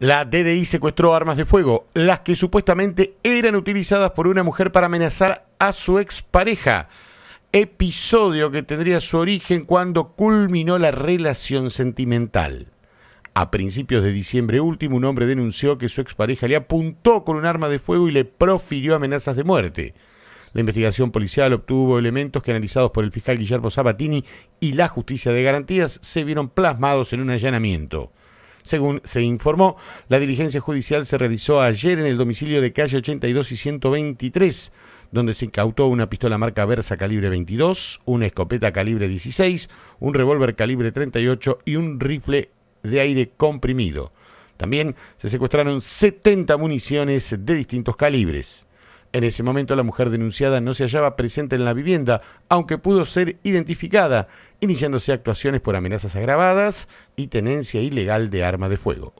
La DDI secuestró armas de fuego, las que supuestamente eran utilizadas por una mujer para amenazar a su expareja. Episodio que tendría su origen cuando culminó la relación sentimental. A principios de diciembre último, un hombre denunció que su expareja le apuntó con un arma de fuego y le profirió amenazas de muerte. La investigación policial obtuvo elementos que analizados por el fiscal Guillermo Sabatini y la justicia de garantías se vieron plasmados en un allanamiento. Según se informó, la diligencia judicial se realizó ayer en el domicilio de calle 82 y 123, donde se incautó una pistola marca Versa calibre 22, una escopeta calibre 16, un revólver calibre 38 y un rifle de aire comprimido. También se secuestraron 70 municiones de distintos calibres. En ese momento la mujer denunciada no se hallaba presente en la vivienda, aunque pudo ser identificada, iniciándose actuaciones por amenazas agravadas y tenencia ilegal de arma de fuego.